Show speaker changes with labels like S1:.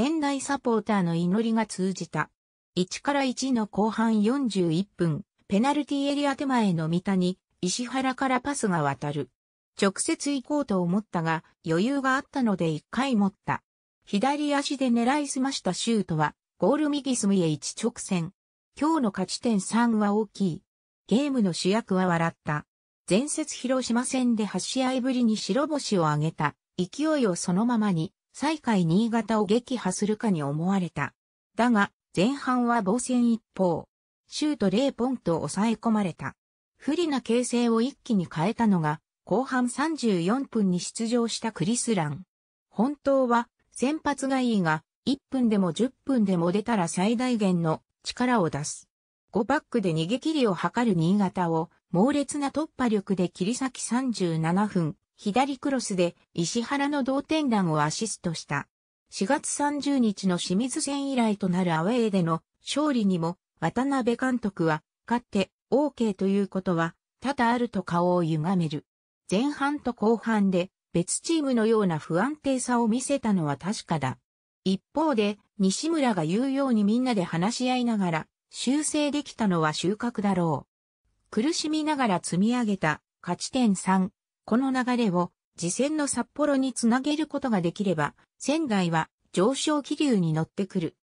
S1: 仙台サポーターの祈りが通じた。1から1の後半41分、ペナルティエリア手前の三田に、石原からパスが渡る。直接行こうと思ったが、余裕があったので一回持った。左足で狙いすましたシュートは、ゴール右隅へ一直線。今日の勝ち点3は大きい。ゲームの主役は笑った。前節広島戦で8試合ぶりに白星を挙げた。勢いをそのままに、最下位新潟を撃破するかに思われた。だが、前半は防戦一方。シュート0ポンと抑え込まれた。不利な形勢を一気に変えたのが、後半34分に出場したクリスラン。本当は、先発がいいが、1分でも10分でも出たら最大限の力を出す。5バックで逃げ切りを図る新潟を、猛烈な突破力で切り裂き37分、左クロスで石原の同点弾をアシストした。4月30日の清水戦以来となるアウェーでの勝利にも渡辺監督は勝って OK ということは多々あると顔を歪める。前半と後半で別チームのような不安定さを見せたのは確かだ。一方で西村が言うようにみんなで話し合いながら修正できたのは収穫だろう。苦しみながら積み上げた勝ち点3、この流れを次戦の札幌につなげることができれば、仙台は上昇気流に乗ってくる。